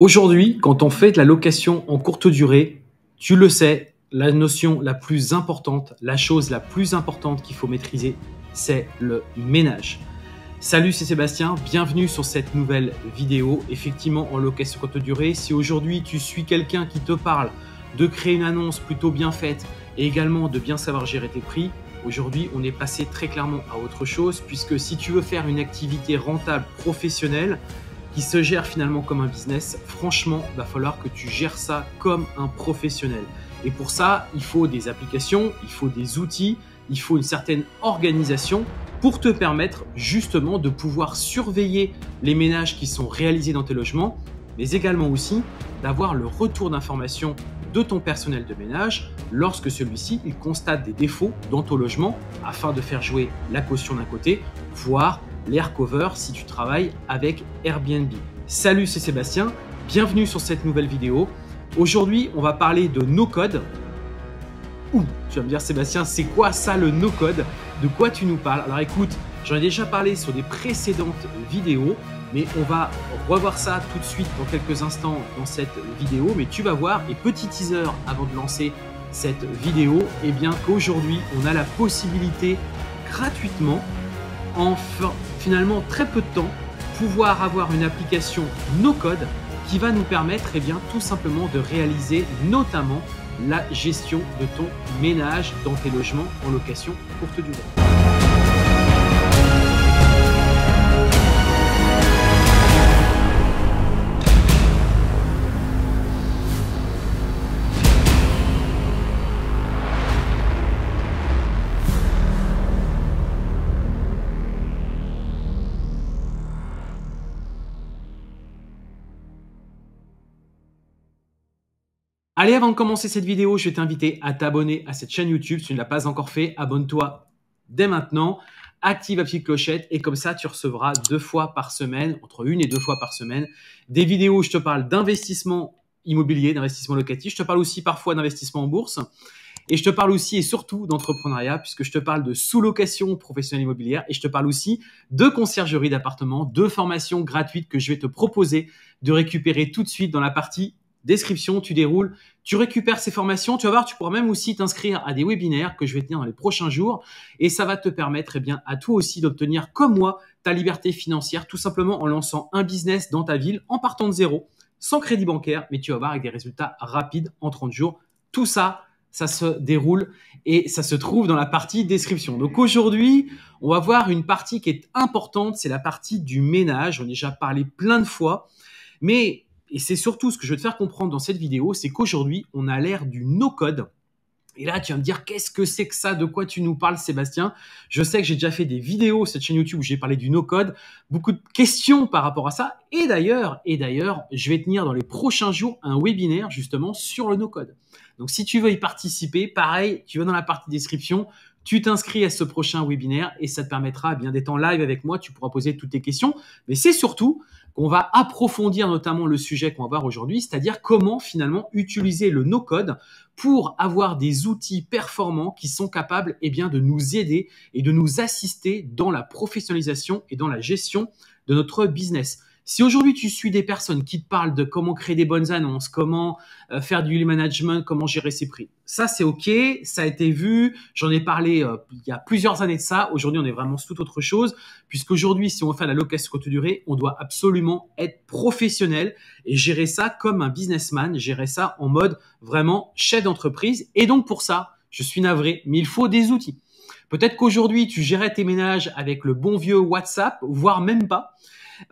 Aujourd'hui, quand on fait de la location en courte durée, tu le sais, la notion la plus importante, la chose la plus importante qu'il faut maîtriser, c'est le ménage. Salut, c'est Sébastien, bienvenue sur cette nouvelle vidéo. Effectivement, en location courte durée, si aujourd'hui tu suis quelqu'un qui te parle de créer une annonce plutôt bien faite et également de bien savoir gérer tes prix, aujourd'hui on est passé très clairement à autre chose puisque si tu veux faire une activité rentable professionnelle, se gère finalement comme un business, franchement, va falloir que tu gères ça comme un professionnel. Et pour ça, il faut des applications, il faut des outils, il faut une certaine organisation pour te permettre justement de pouvoir surveiller les ménages qui sont réalisés dans tes logements, mais également aussi d'avoir le retour d'information de ton personnel de ménage lorsque celui-ci il constate des défauts dans ton logement afin de faire jouer la caution d'un côté, voire cover si tu travailles avec Airbnb. Salut, c'est Sébastien, bienvenue sur cette nouvelle vidéo. Aujourd'hui, on va parler de no-code. Ouh, tu vas me dire Sébastien, c'est quoi ça le no-code De quoi tu nous parles Alors écoute, j'en ai déjà parlé sur des précédentes vidéos, mais on va revoir ça tout de suite dans quelques instants dans cette vidéo. Mais tu vas voir, et petit teaser avant de lancer cette vidéo, eh bien qu'aujourd'hui, on a la possibilité gratuitement en, finalement très peu de temps pouvoir avoir une application no code qui va nous permettre eh bien, tout simplement de réaliser notamment la gestion de ton ménage dans tes logements en location courte durée. avant de commencer cette vidéo, je vais t'inviter à t'abonner à cette chaîne YouTube. Si tu ne l'as pas encore fait, abonne-toi dès maintenant. Active la petite clochette et comme ça, tu recevras deux fois par semaine, entre une et deux fois par semaine, des vidéos où je te parle d'investissement immobilier, d'investissement locatif. Je te parle aussi parfois d'investissement en bourse. Et je te parle aussi et surtout d'entrepreneuriat, puisque je te parle de sous-location professionnelle immobilière et je te parle aussi de conciergerie d'appartement, de formations gratuites que je vais te proposer de récupérer tout de suite dans la partie description, tu déroules, tu récupères ces formations, tu vas voir, tu pourras même aussi t'inscrire à des webinaires que je vais tenir dans les prochains jours et ça va te permettre eh bien à toi aussi d'obtenir comme moi ta liberté financière tout simplement en lançant un business dans ta ville en partant de zéro, sans crédit bancaire, mais tu vas voir avec des résultats rapides en 30 jours. Tout ça, ça se déroule et ça se trouve dans la partie description. Donc aujourd'hui, on va voir une partie qui est importante, c'est la partie du ménage, on a déjà parlé plein de fois, mais et c'est surtout ce que je veux te faire comprendre dans cette vidéo, c'est qu'aujourd'hui, on a l'air du no-code. Et là, tu vas me dire, qu'est-ce que c'est que ça De quoi tu nous parles, Sébastien Je sais que j'ai déjà fait des vidéos sur cette chaîne YouTube où j'ai parlé du no-code. Beaucoup de questions par rapport à ça. Et d'ailleurs, et d'ailleurs, je vais tenir dans les prochains jours un webinaire justement sur le no-code. Donc, si tu veux y participer, pareil, tu vas dans la partie description. Tu t'inscris à ce prochain webinaire et ça te permettra eh bien d'être en live avec moi. Tu pourras poser toutes tes questions. Mais c'est surtout, qu'on va approfondir notamment le sujet qu'on va voir aujourd'hui, c'est-à-dire comment finalement utiliser le no-code pour avoir des outils performants qui sont capables eh bien, de nous aider et de nous assister dans la professionnalisation et dans la gestion de notre business. Si aujourd'hui tu suis des personnes qui te parlent de comment créer des bonnes annonces, comment euh, faire du management, comment gérer ses prix, ça c'est ok, ça a été vu, j'en ai parlé euh, il y a plusieurs années de ça. Aujourd'hui on est vraiment sur toute autre chose, puisqu'aujourd'hui si on veut faire la location courte durée, on doit absolument être professionnel et gérer ça comme un businessman, gérer ça en mode vraiment chef d'entreprise. Et donc pour ça, je suis navré, mais il faut des outils. Peut-être qu'aujourd'hui, tu gérais tes ménages avec le bon vieux WhatsApp, voire même pas.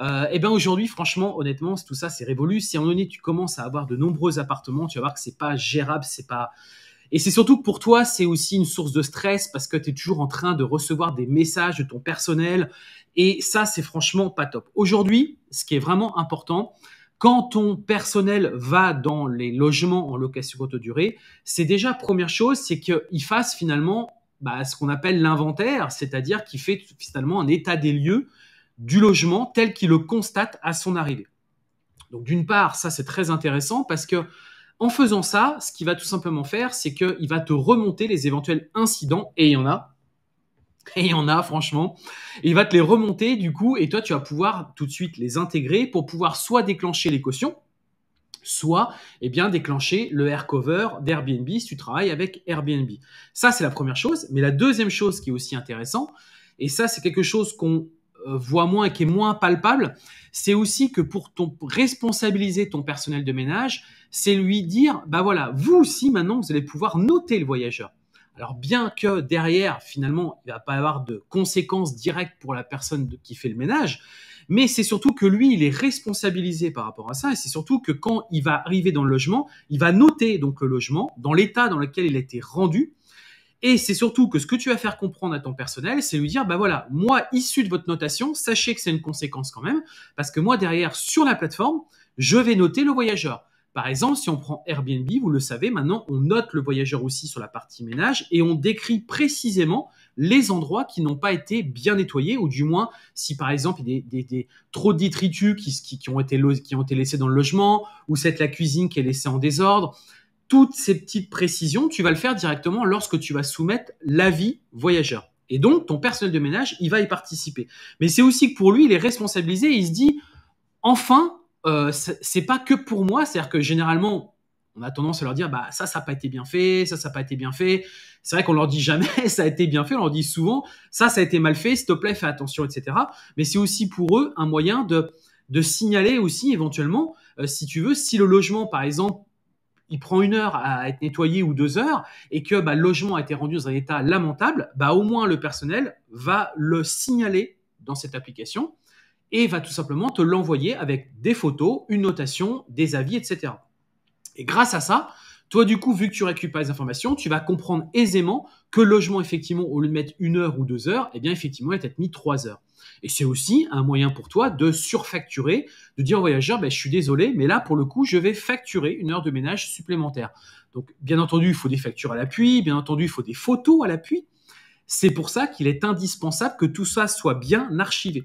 Euh, eh et ben, aujourd'hui, franchement, honnêtement, tout ça, c'est révolu. Si à un moment tu commences à avoir de nombreux appartements, tu vas voir que c'est pas gérable, c'est pas. Et c'est surtout que pour toi, c'est aussi une source de stress parce que tu es toujours en train de recevoir des messages de ton personnel. Et ça, c'est franchement pas top. Aujourd'hui, ce qui est vraiment important, quand ton personnel va dans les logements en location courte durée, c'est déjà première chose, c'est qu'il fasse finalement bah, ce qu'on appelle l'inventaire, c'est-à-dire qu'il fait finalement un état des lieux du logement tel qu'il le constate à son arrivée. Donc d'une part, ça c'est très intéressant parce que en faisant ça, ce qu'il va tout simplement faire, c'est qu'il va te remonter les éventuels incidents et il y en a. Et il y en a, franchement. il va te les remonter, du coup, et toi, tu vas pouvoir tout de suite les intégrer pour pouvoir soit déclencher les cautions, soit eh bien déclencher le air cover d'Airbnb si tu travailles avec Airbnb. Ça, c'est la première chose. Mais la deuxième chose qui est aussi intéressante, et ça, c'est quelque chose qu'on euh, voit moins et qui est moins palpable, c'est aussi que pour ton, responsabiliser ton personnel de ménage, c'est lui dire, bah voilà, vous aussi maintenant, vous allez pouvoir noter le voyageur. Alors bien que derrière, finalement, il va pas avoir de conséquences directes pour la personne qui fait le ménage, mais c'est surtout que lui, il est responsabilisé par rapport à ça, et c'est surtout que quand il va arriver dans le logement, il va noter donc le logement dans l'état dans lequel il a été rendu, et c'est surtout que ce que tu vas faire comprendre à ton personnel, c'est lui dire, bah voilà, moi, issu de votre notation, sachez que c'est une conséquence quand même, parce que moi, derrière, sur la plateforme, je vais noter le voyageur. Par exemple, si on prend Airbnb, vous le savez, maintenant, on note le voyageur aussi sur la partie ménage et on décrit précisément les endroits qui n'ont pas été bien nettoyés, ou du moins, si par exemple, il y a des, trop de détritus ont été, qui ont été laissés dans le logement, ou c'est la cuisine qui est laissée en désordre, toutes ces petites précisions, tu vas le faire directement lorsque tu vas soumettre l'avis voyageur. Et donc, ton personnel de ménage, il va y participer. Mais c'est aussi que pour lui, il est responsabilisé et il se dit, enfin, euh, c'est pas que pour moi. C'est-à-dire que généralement, on a tendance à leur dire, bah, ça, ça n'a pas été bien fait, ça, ça n'a pas été bien fait. C'est vrai qu'on leur dit jamais, ça a été bien fait. On leur dit souvent, ça, ça a été mal fait, s'il te plaît, fais attention, etc. Mais c'est aussi pour eux un moyen de, signaler aussi éventuellement, euh, si tu veux, si le logement, par exemple, il prend une heure à être nettoyé ou deux heures, et que bah, le logement a été rendu dans un état lamentable, bah, au moins le personnel va le signaler dans cette application et va tout simplement te l'envoyer avec des photos, une notation, des avis, etc. Et grâce à ça, toi, du coup, vu que tu récupères les informations, tu vas comprendre aisément que le logement, effectivement, au lieu de mettre une heure ou deux heures, eh bien, effectivement, il va être mis trois heures. Et c'est aussi un moyen pour toi de surfacturer, de dire au voyageur, ben, je suis désolé, mais là, pour le coup, je vais facturer une heure de ménage supplémentaire. Donc, bien entendu, il faut des factures à l'appui, bien entendu, il faut des photos à l'appui. C'est pour ça qu'il est indispensable que tout ça soit bien archivé.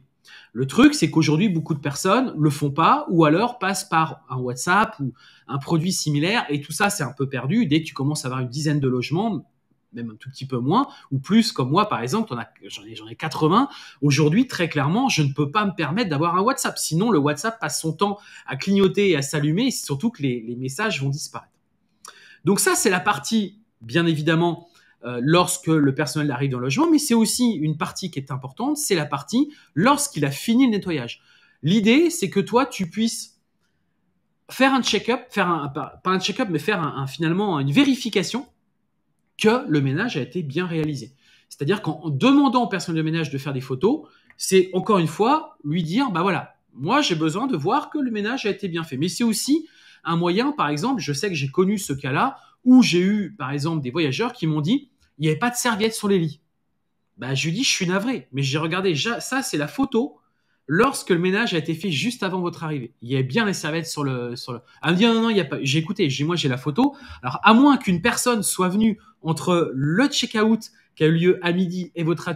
Le truc, c'est qu'aujourd'hui, beaucoup de personnes le font pas ou alors passent par un WhatsApp ou un produit similaire et tout ça, c'est un peu perdu. Dès que tu commences à avoir une dizaine de logements, même un tout petit peu moins, ou plus, comme moi par exemple, j'en ai, 80. Aujourd'hui, très clairement, je ne peux pas me permettre d'avoir un WhatsApp. Sinon, le WhatsApp passe son temps à clignoter et à s'allumer, et surtout que les, messages vont disparaître. Donc ça, c'est la partie, bien évidemment, euh, lorsque le personnel arrive dans le logement, mais c'est aussi une partie qui est importante, c'est la partie lorsqu'il a fini le nettoyage. L'idée, c'est que toi, tu puisses faire un check-up, faire un, pas un check-up, mais faire finalement une vérification que le ménage a été bien réalisé. C'est-à-dire qu'en demandant aux personnes de ménage de faire des photos, c'est encore une fois lui dire, bah voilà, moi j'ai besoin de voir que le ménage a été bien fait. Mais c'est aussi un moyen, par exemple, je sais que j'ai connu ce cas-là, où j'ai eu, par exemple, des voyageurs qui m'ont dit, il n'y avait pas de serviette sur les lits. Bah, je lui dis, je suis navré, mais j'ai regardé, ça c'est la photo lorsque le ménage a été fait juste avant votre arrivée. Il y avait bien les serviettes sur le, sur le... Ah, non, non, non il y a pas, j'ai écouté, j'ai, moi, j'ai la photo. Alors, à moins qu'une personne soit venue entre le check-out qui a eu lieu à midi et votre,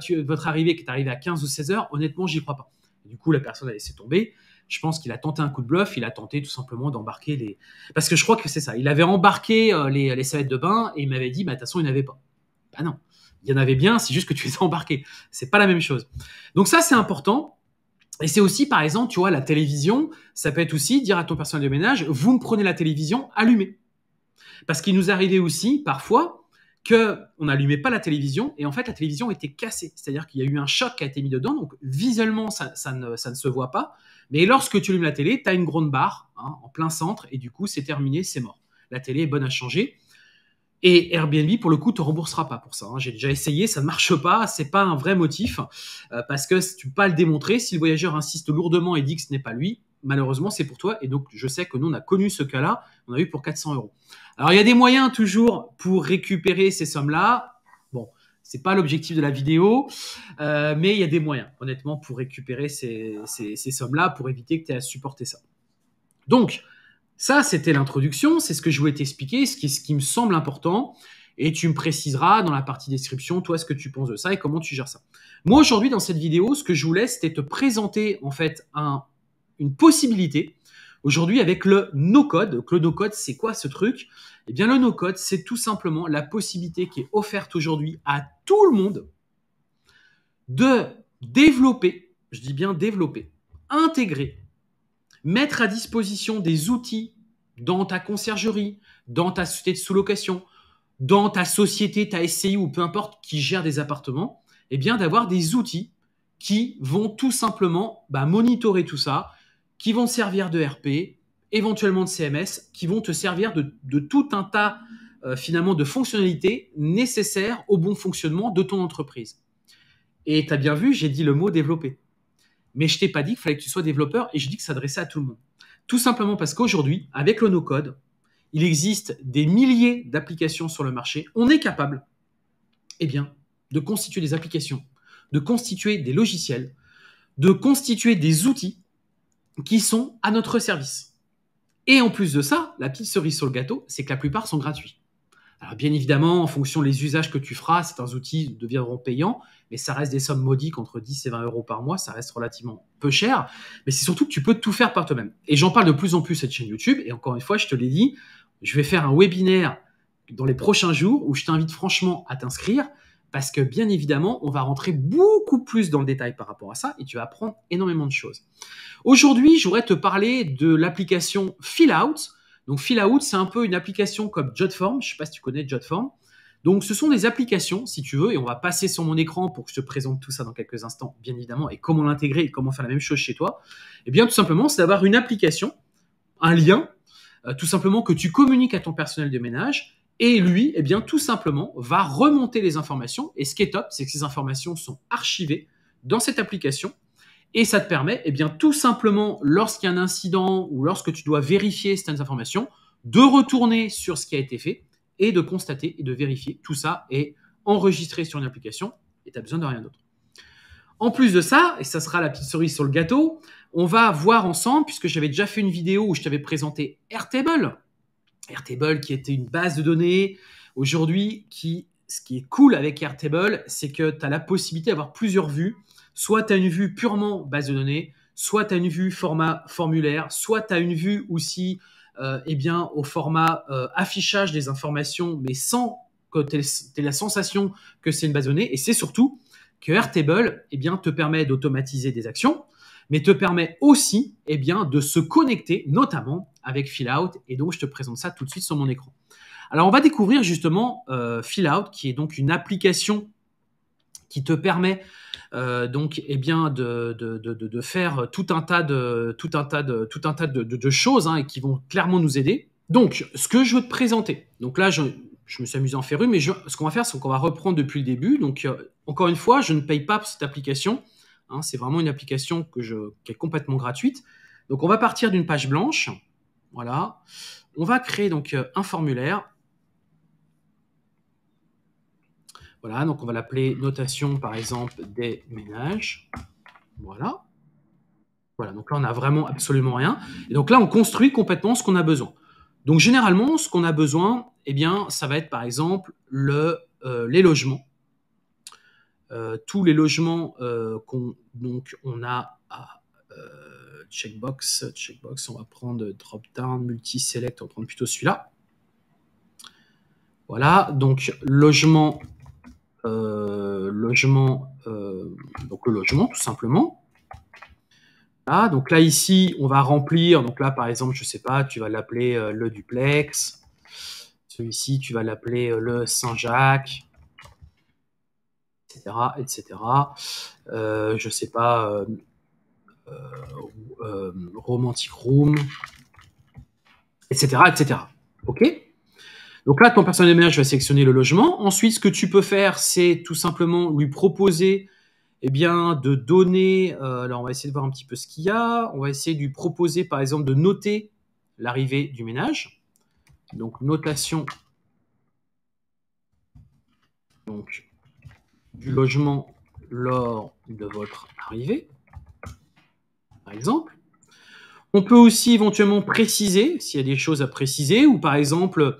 arrivée qui est arrivée à 15 ou 16 heures, honnêtement, j'y crois pas. Du coup, la personne a laissé tomber. Je pense qu'il a tenté un coup de bluff. Il a tenté tout simplement d'embarquer les, parce que je crois que c'est ça. Il avait embarqué euh, les, les serviettes de bain et il m'avait dit, bah, de toute façon, il n'y en avait pas. Bah non. Il y en avait bien, c'est juste que tu les as embarqués. C'est pas la même chose. Donc ça, c'est important. Et c'est aussi, par exemple, tu vois, la télévision, ça peut être aussi dire à ton personnel de ménage, vous me prenez la télévision allumée. Parce qu'il nous arrivait aussi, parfois, qu'on n'allumait pas la télévision et en fait la télévision était cassée. C'est-à-dire qu'il y a eu un choc qui a été mis dedans, donc visuellement ça, ne, se voit pas. Mais lorsque tu allumes la télé, tu as une grande barre hein, en plein centre et du coup c'est terminé, c'est mort. La télé est bonne à changer. Et Airbnb, pour le coup, te remboursera pas pour ça. Hein. J'ai déjà essayé, ça ne marche pas, c'est pas un vrai motif, euh, parce que tu tu peux pas le démontrer, si le voyageur insiste lourdement et dit que ce n'est pas lui, malheureusement, c'est pour toi. Et donc, je sais que nous, on a connu ce cas-là, on a eu pour 400 euros. Alors, il y a des moyens toujours pour récupérer ces sommes-là. Bon, c'est pas l'objectif de la vidéo, euh, mais il y a des moyens, honnêtement, pour récupérer ces, ces sommes-là, pour éviter que tu aies à supporter ça. Donc, ça, c'était l'introduction, c'est ce que je voulais t'expliquer, ce qui, ce qui me semble important. Et tu me préciseras dans la partie description, toi, ce que tu penses de ça et comment tu gères ça. Moi, aujourd'hui, dans cette vidéo, ce que je voulais, c'était te présenter, en fait, une possibilité aujourd'hui avec le no-code. Le no-code, c'est quoi ce truc Eh bien, le no-code, c'est tout simplement la possibilité qui est offerte aujourd'hui à tout le monde de développer, je dis bien développer, intégrer mettre à disposition des outils dans ta conciergerie, dans ta société de sous-location, dans ta société, ta SCI ou peu importe qui gère des appartements, eh bien d'avoir des outils qui vont tout simplement bah, monitorer tout ça, qui vont servir de RP, éventuellement de CMS, qui vont te servir de, tout un tas euh, finalement de fonctionnalités nécessaires au bon fonctionnement de ton entreprise. Et tu as bien vu, j'ai dit le mot développer mais je t'ai pas dit qu'il fallait que tu sois développeur et je dis que s'adresser à tout le monde. Tout simplement parce qu'aujourd'hui, avec le no-code, il existe des milliers d'applications sur le marché. On est capable, eh bien, de constituer des applications, de constituer des logiciels, de constituer des outils qui sont à notre service. Et en plus de ça, la petite cerise sur le gâteau, c'est que la plupart sont gratuits. Alors bien évidemment, en fonction des usages que tu feras, certains outils deviendront payants, mais ça reste des sommes modiques entre 10 et 20 euros par mois, ça reste relativement peu cher, mais c'est surtout que tu peux tout faire par toi-même. Et j'en parle de plus en plus cette chaîne YouTube, et encore une fois, je te l'ai dit, je vais faire un webinaire dans les prochains jours où je t'invite franchement à t'inscrire, parce que bien évidemment, on va rentrer beaucoup plus dans le détail par rapport à ça, et tu vas apprendre énormément de choses. Aujourd'hui, je voudrais te parler de l'application Out. Donc Fill-Out, c'est un peu une application comme Jotform. Je ne sais pas si tu connais Jotform. Donc ce sont des applications, si tu veux, et on va passer sur mon écran pour que je te présente tout ça dans quelques instants, bien évidemment, et comment l'intégrer et comment faire la même chose chez toi. Eh bien, tout simplement, c'est d'avoir une application, un lien, euh, tout simplement que tu communiques à ton personnel de ménage, et lui, eh bien, tout simplement, va remonter les informations. Et ce qui est top, c'est que ces informations sont archivées dans cette application et ça te permet, eh bien, tout simplement, lorsqu'il y a un incident ou lorsque tu dois vérifier certaines informations, de retourner sur ce qui a été fait et de constater et de vérifier. Tout ça et enregistrer sur une application et tu n'as besoin de rien d'autre. En plus de ça, et ça sera la petite cerise sur le gâteau, on va voir ensemble, puisque j'avais déjà fait une vidéo où je t'avais présenté Airtable, Airtable qui était une base de données, aujourd'hui, ce qui est cool avec Airtable, c'est que tu as la possibilité d'avoir plusieurs vues Soit tu as une vue purement base de données, soit tu as une vue format formulaire, soit tu as une vue aussi euh, eh bien, au format euh, affichage des informations, mais sans que tu aies, la sensation que c'est une base de données. Et c'est surtout que Airtable eh bien, te permet d'automatiser des actions, mais te permet aussi eh bien, de se connecter, notamment avec Fillout. Et donc, je te présente ça tout de suite sur mon écran. Alors, on va découvrir justement euh, Fill Fillout, qui est donc une application qui te permet euh, donc eh bien de, faire tout un tas de choses et qui vont clairement nous aider. Donc ce que je veux te présenter. Donc là je, me suis amusé en ferru, mais ce qu'on va faire, c'est qu'on va reprendre depuis le début. Donc, euh, encore une fois, je ne paye pas pour cette application. Hein, c'est vraiment une application qui est complètement gratuite. Donc, on va partir d'une page blanche. Voilà. On va créer donc euh, un formulaire Voilà, donc on va l'appeler notation par exemple des ménages. Voilà. Voilà, donc là on n'a vraiment absolument rien. Et donc là on construit complètement ce qu'on a besoin. Donc généralement ce qu'on a besoin, eh bien ça va être par exemple euh, les logements. Euh, tous les logements euh, qu'on donc on a à checkbox, checkbox, on va prendre drop-down, multi-select, on va prendre plutôt celui-là. Voilà, donc logement euh, logement, euh, donc le logement tout simplement. là donc là ici, on va remplir. Donc là, par exemple, je sais pas, tu vas l'appeler euh, le duplex. Celui-ci, tu vas l'appeler le Saint-Jacques, etc., etc. je sais pas, romantic room, etc., etc. Ok. Donc là, ton personnel de ménage va sélectionner le logement. Ensuite, ce que tu peux faire, c'est tout simplement lui proposer eh bien, de donner. Euh, alors, on va essayer de voir un petit peu ce qu'il y a. On va essayer de lui proposer, par exemple, de noter l'arrivée du ménage. Donc, notation donc, du logement lors de votre arrivée, par exemple. On peut aussi éventuellement préciser s'il y a des choses à préciser, ou par exemple,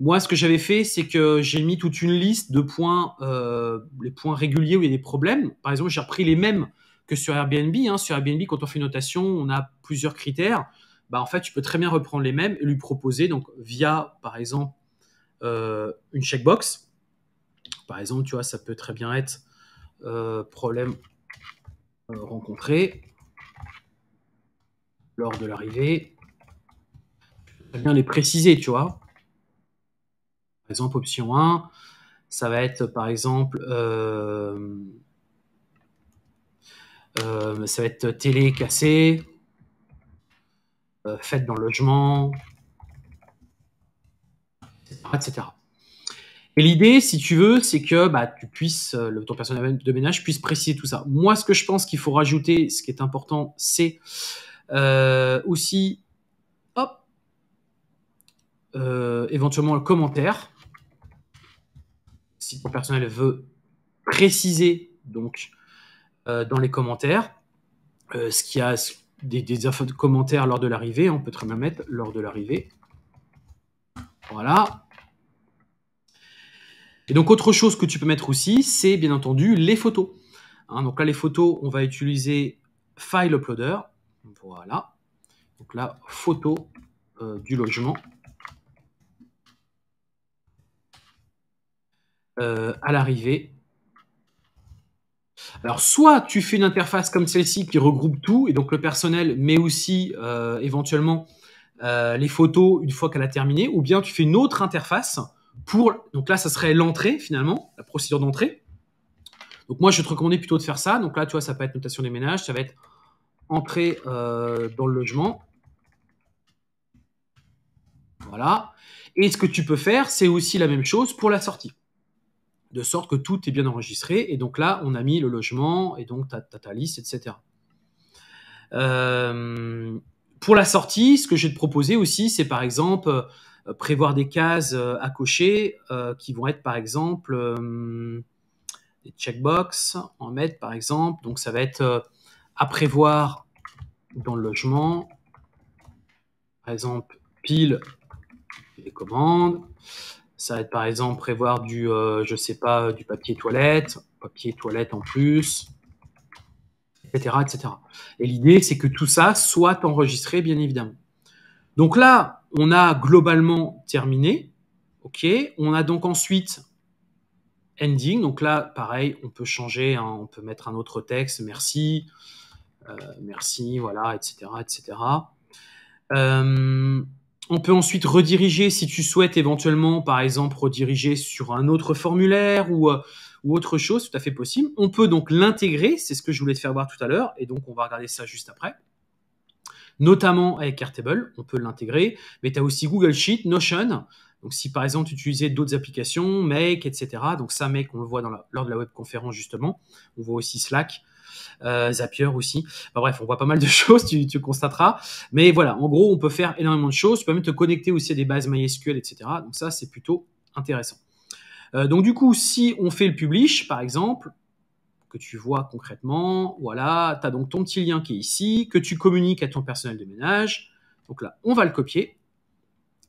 moi, ce que j'avais fait, c'est que j'ai mis toute une liste de points, euh, les points réguliers où il y a des problèmes. Par exemple, j'ai repris les mêmes que sur Airbnb. Hein. Sur Airbnb, quand on fait une notation, on a plusieurs critères. Bah, en fait, tu peux très bien reprendre les mêmes et lui proposer, donc via, par exemple, euh, une checkbox. Par exemple, tu vois, ça peut très bien être euh, problème rencontré lors de l'arrivée. Très bien les préciser, tu vois. Par exemple, option 1, ça va être par exemple euh, euh, ça va être télé cassée, euh, faite dans le logement, etc. Et l'idée, si tu veux, c'est que bah, tu puisses, le, ton personnel de ménage puisse préciser tout ça. Moi, ce que je pense qu'il faut rajouter, ce qui est important, c'est aussi, hop, éventuellement le commentaire si ton personnel veut préciser donc euh, dans les commentaires euh, ce qu'il y a des, de commentaires lors de l'arrivée. On peut très bien mettre lors de l'arrivée. Voilà. Et donc autre chose que tu peux mettre aussi, c'est bien entendu les photos. Hein, donc là les photos, on va utiliser File Uploader. Voilà. Donc là, photo euh, du logement. Euh, à l'arrivée. Alors, soit tu fais une interface comme celle-ci qui regroupe tout, et donc le personnel, mais aussi euh, éventuellement euh, les photos une fois qu'elle a terminé, ou bien tu fais une autre interface pour. Donc là, ça serait l'entrée finalement, la procédure d'entrée. Donc moi, je te recommande plutôt de faire ça. Donc là, tu vois, ça peut être notation des ménages, ça va être entrée dans le logement. Voilà. Et ce que tu peux faire, c'est aussi la même chose pour la sortie de sorte que tout est bien enregistré. Et donc là, on a mis le logement, et donc ta ta liste, etc. Euh, pour la sortie, ce que j'ai de proposer aussi, c'est par exemple euh, prévoir des cases euh, à cocher qui vont être par exemple des checkbox, en mettre par exemple. Donc ça va être à prévoir dans le logement, par exemple pile les commandes. Ça va être par exemple prévoir du, euh, je sais pas, euh, du papier toilette, papier toilette en plus, etc. etc. Et l'idée, c'est que tout ça soit enregistré, bien évidemment. Donc là, on a globalement terminé. OK. On a donc ensuite ending. Donc là, pareil, on peut changer, hein, on peut mettre un autre texte, merci, euh, merci, voilà, etc., etc. On peut ensuite rediriger si tu souhaites éventuellement, par exemple, rediriger sur un autre formulaire euh, ou, autre chose, tout à fait possible. On peut donc l'intégrer, c'est ce que je voulais te faire voir tout à l'heure, et donc on va regarder ça juste après. Notamment avec Airtable, on peut l'intégrer, mais tu as aussi Google Sheet, Notion. Donc si par exemple tu utilisais d'autres applications, Make, etc. Donc ça, Make, on le voit lors de la webconférence justement. On voit aussi Slack. Euh, Zapier aussi. bref, on voit pas mal de choses, tu, constateras. Mais voilà, en gros, on peut faire énormément de choses. Tu peux même te connecter aussi à des bases MySQL, etc. Donc ça, c'est plutôt intéressant. Euh, donc du coup, si on fait le publish, par exemple, que tu vois concrètement, voilà, tu as donc ton petit lien qui est ici, que tu communiques à ton personnel de ménage. Donc là, on va le copier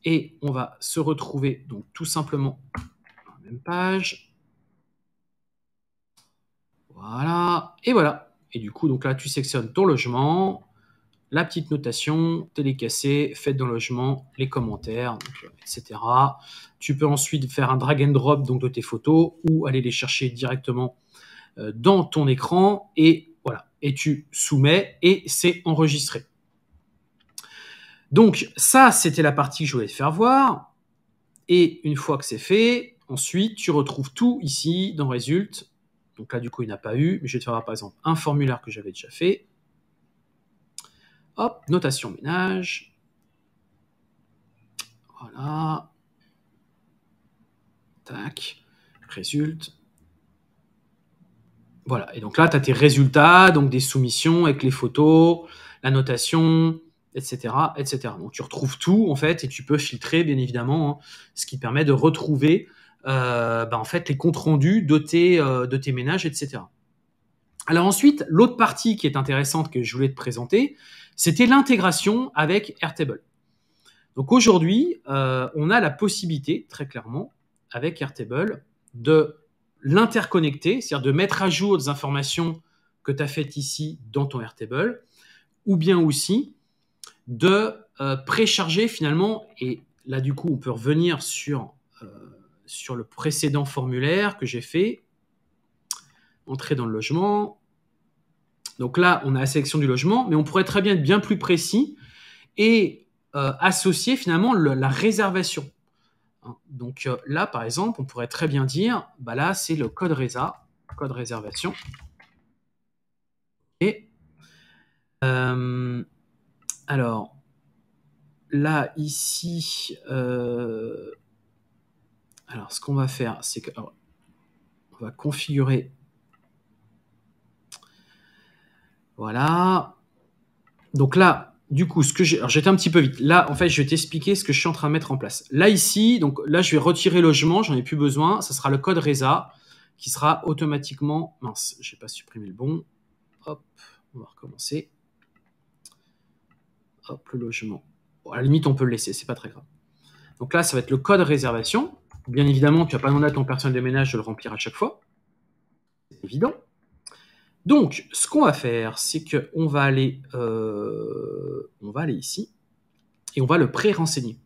et on va se retrouver donc tout simplement dans la même page. Voilà, et voilà. Et du coup, donc là, tu sectionnes ton logement, la petite notation, télécassé, fait dans le logement, les commentaires, euh, etc. Tu peux ensuite faire un drag and drop donc, de tes photos ou aller les chercher directement euh, dans ton écran et voilà. Et tu soumets et c'est enregistré. Donc ça, c'était la partie que je voulais te faire voir. Et une fois que c'est fait, ensuite, tu retrouves tout ici dans Result donc là, du coup, il n'a pas eu, mais je vais te faire par exemple un formulaire que j'avais déjà fait. Hop, notation ménage. Voilà. Tac. Résulte. Voilà. Et donc là, tu as tes résultats, donc des soumissions avec les photos, la notation, etc., etc. Donc tu retrouves tout, en fait, et tu peux filtrer, bien évidemment, hein, ce qui permet de retrouver euh, bah, en fait les comptes rendus de tes, euh, de tes ménages, etc. Alors ensuite, l'autre partie qui est intéressante que je voulais te présenter, c'était l'intégration avec Airtable. Donc aujourd'hui, euh, on a la possibilité, très clairement, avec Airtable, de l'interconnecter, c'est-à-dire de mettre à jour des informations que tu as faites ici dans ton Airtable, ou bien aussi de précharger finalement, et là du coup on peut revenir sur sur le précédent formulaire que j'ai fait, entrer dans le logement. Donc là, on a la sélection du logement, mais on pourrait très bien être bien plus précis et euh, associer finalement la réservation. Hein, donc euh, là, par exemple, on pourrait très bien dire, bah là, c'est le code RESA, code réservation. Et euh, alors, là, ici, alors, ce qu'on va faire, c'est qu'on va configurer. Voilà. Donc là, du coup, ce que j'ai, alors j'étais un petit peu vite. Là, en fait, je vais t'expliquer ce que je suis en train de mettre en place. Là ici, donc là, je vais retirer logement, j'en ai plus besoin. Ça sera le code RESA qui sera automatiquement mince. J'ai pas supprimé le bon. Hop, on va recommencer. Hop, le logement. à la limite, on peut le laisser, c'est pas très grave. Donc là, ça va être le code réservation bien évidemment, tu n'as pas demandé à ton personnel de ménage de le remplir à chaque fois. C'est évident. Donc, ce qu'on va faire, c'est qu'on va aller, euh, on va aller ici et on va le pré-renseigner.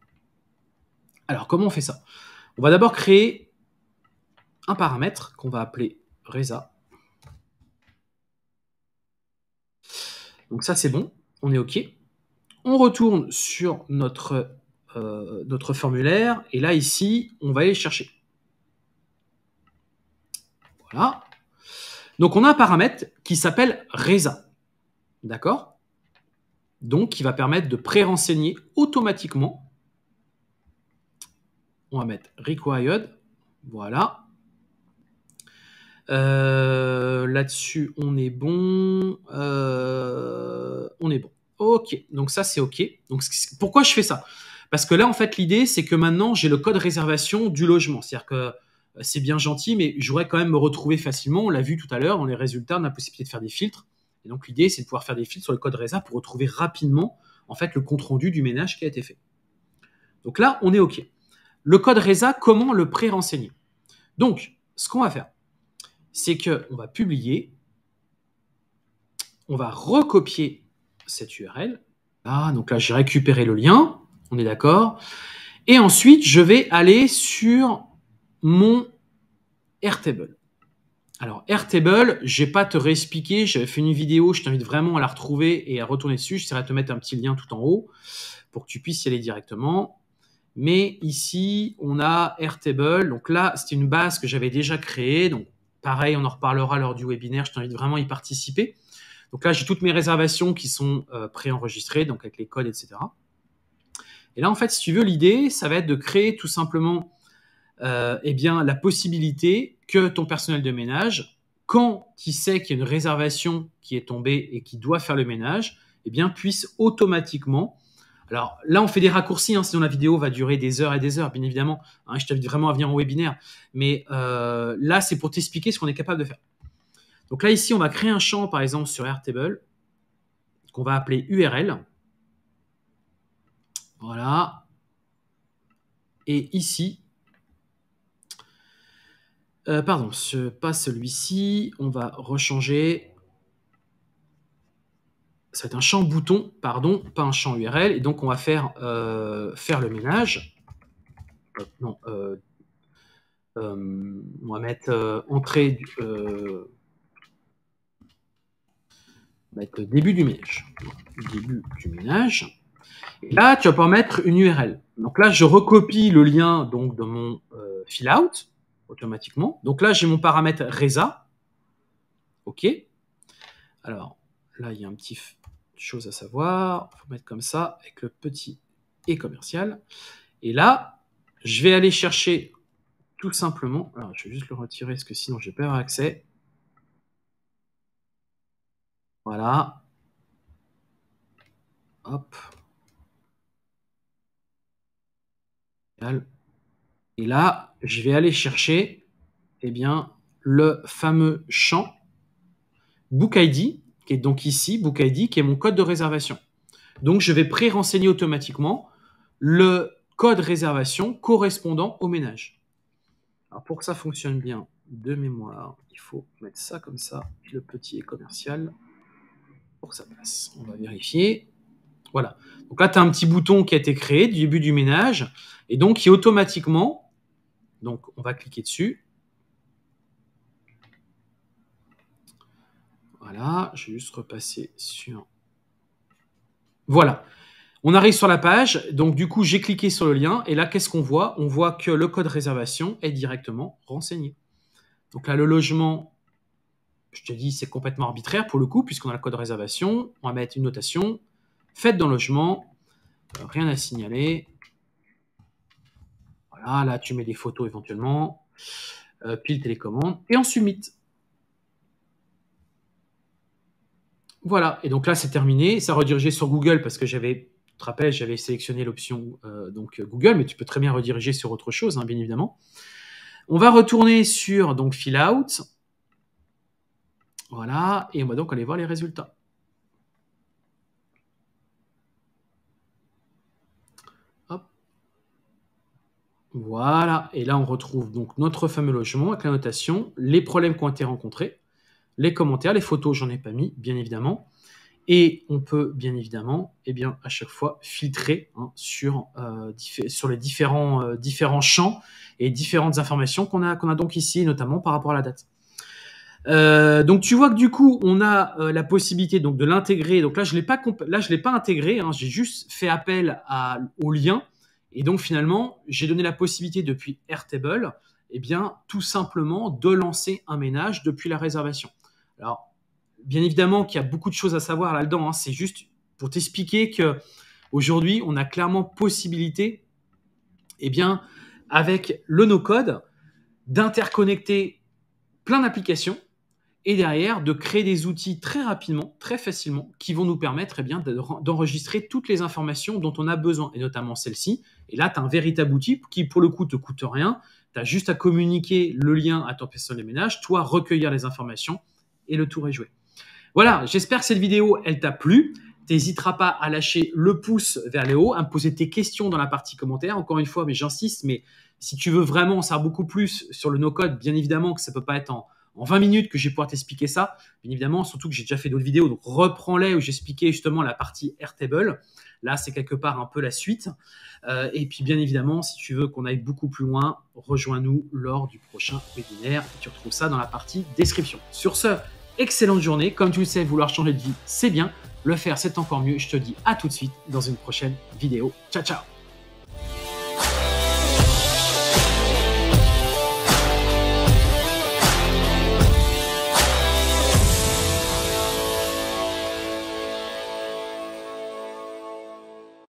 Alors, comment on fait ça On va d'abord créer un paramètre qu'on va appeler Reza. Donc ça, c'est bon, on est OK. On retourne sur notre euh, notre formulaire. Et là, ici, on va aller chercher. Voilà. Donc, on a un paramètre qui s'appelle reza D'accord Donc, qui va permettre de pré-renseigner automatiquement. On va mettre required. Voilà. Euh, là-dessus, on est bon. Euh, on est bon. OK. Donc, ça, c'est OK. Donc, pourquoi je fais ça parce que là, en fait, l'idée, c'est que maintenant, j'ai le code réservation du logement. C'est-à-dire que euh, c'est bien gentil, mais j'aurais quand même me retrouver facilement. On l'a vu tout à l'heure dans les résultats, on a la possibilité de faire des filtres. Et donc, l'idée, c'est de pouvoir faire des filtres sur le code RESA pour retrouver rapidement, en fait, le compte rendu du ménage qui a été fait. Donc là, on est OK. Le code RESA, comment le pré-renseigner Donc, ce qu'on va faire, c'est qu'on va publier, on va recopier cette URL. Ah, donc là, j'ai récupéré le lien. On est d'accord. Et ensuite, je vais aller sur mon Airtable. Alors, Airtable, je n'ai pas te réexpliquer. J'avais fait une vidéo, je t'invite vraiment à la retrouver et à retourner dessus. J'essaierai de te mettre un petit lien tout en haut pour que tu puisses y aller directement. Mais ici, on a Airtable. Donc là, c'est une base que j'avais déjà créée. Donc, pareil, on en reparlera lors du webinaire. Je t'invite vraiment à y participer. Donc là, j'ai toutes mes réservations qui sont euh, préenregistrées, donc avec les codes, etc. Et là, en fait, si tu veux, l'idée, ça va être de créer tout simplement euh, eh bien, la possibilité que ton personnel de ménage, quand il sait qu'il y a une réservation qui est tombée et qui doit faire le ménage, eh bien, puisse automatiquement. Alors là, on fait des raccourcis, hein, sinon la vidéo va durer des heures et des heures, bien évidemment. Hein, je t'invite vraiment à venir en webinaire. Mais euh, là, c'est pour t'expliquer ce qu'on est capable de faire. Donc là, ici, on va créer un champ, par exemple, sur Airtable, qu'on va appeler URL. Voilà. Et ici, euh, pardon, ce, pas celui-ci, on va rechanger. C'est un champ bouton, pardon, pas un champ URL. Et donc, on va faire, euh, faire le ménage. Euh, on va mettre entrée on va mettre début du ménage. Début du ménage. Et là, tu vas pouvoir mettre une URL. Donc là, je recopie le lien donc mon euh, fill-out automatiquement. Donc là, j'ai mon paramètre Reza. OK. Alors là, il y a un petit chose à savoir. Il faut mettre comme ça avec le petit et commercial. Et là, je vais aller chercher tout simplement. Alors, je vais juste le retirer parce que sinon, j'ai perdu pas accès. Voilà. Hop. Et là, je vais aller chercher eh bien, le fameux champ Book ID, qui est donc ici, Book ID, qui est mon code de réservation. Donc, je vais pré-renseigner automatiquement le code réservation correspondant au ménage. Alors, pour que ça fonctionne bien de mémoire, il faut mettre ça comme ça, le petit commercial pour que ça passe. On va vérifier. Voilà. Donc là, tu as un petit bouton qui a été créé du début du ménage et donc qui automatiquement, donc on va cliquer dessus. Voilà, je vais juste repasser sur. Voilà. On arrive sur la page, donc du coup j'ai cliqué sur le lien et là qu'est-ce qu'on voit On voit que le code réservation est directement renseigné. Donc là le logement, je te dis c'est complètement arbitraire pour le coup puisqu'on a le code réservation, on va mettre une notation, Faites dans logement, euh, rien à signaler. Voilà, là tu mets des photos éventuellement, euh, pile télécommande, et on submit. Voilà, et donc là c'est terminé, ça redirigeait sur Google parce que j'avais, tu te j'avais sélectionné l'option euh, donc Google, mais tu peux très bien rediriger sur autre chose, hein, bien évidemment. On va retourner sur donc fill out. Voilà, et on va donc aller voir les résultats. Voilà, et là on retrouve donc notre fameux logement avec la notation, les problèmes qui ont été rencontrés, les commentaires, les photos, j'en ai pas mis, bien évidemment. Et on peut bien évidemment, et eh bien, à chaque fois, filtrer hein, sur, euh, sur les différents, euh, différents champs et différentes informations qu'on a, a donc ici, notamment par rapport à la date. Euh, donc tu vois que du coup on a la possibilité donc de l'intégrer. Donc là je l'ai pas je l'ai pas intégré. Hein, j'ai juste fait appel au lien et donc finalement, j'ai donné la possibilité depuis Airtable, eh bien, tout simplement de lancer un ménage depuis la réservation. Alors, bien évidemment qu'il y a beaucoup de choses à savoir là-dedans. Hein. C'est juste pour t'expliquer que aujourd'hui, on a clairement possibilité, eh bien, avec le no-code, d'interconnecter plein d'applications et derrière de créer des outils très rapidement, très facilement, qui vont nous permettre eh bien, d'enregistrer toutes les informations dont on a besoin, et notamment celle-ci. Et là, tu as un véritable outil qui, pour le coup, te coûte rien. Tu as juste à communiquer le lien à ton personnel de ménage, toi recueillir les informations, et le tour est joué. Voilà, j'espère que cette vidéo, elle t'a plu. n'hésiteras pas à lâcher le pouce vers le haut, à me poser tes questions dans la partie commentaire. Encore une fois, mais j'insiste, mais si tu veux vraiment en savoir beaucoup plus sur le no-code, bien évidemment que ça ne peut pas être en en 20 minutes que je vais pouvoir t'expliquer ça. Bien évidemment, surtout que j'ai déjà fait d'autres vidéos, donc reprends-les où j'expliquais justement la partie Airtable. Là, c'est quelque part un peu la suite. Euh, et puis, bien évidemment, si tu veux qu'on aille beaucoup plus loin, rejoins-nous lors du prochain webinaire. tu retrouves ça dans la partie description. Sur ce, excellente journée. Comme tu le sais, vouloir changer de vie, c'est bien. Le faire, c'est encore mieux. Je te dis à tout de suite dans une prochaine vidéo. Ciao, ciao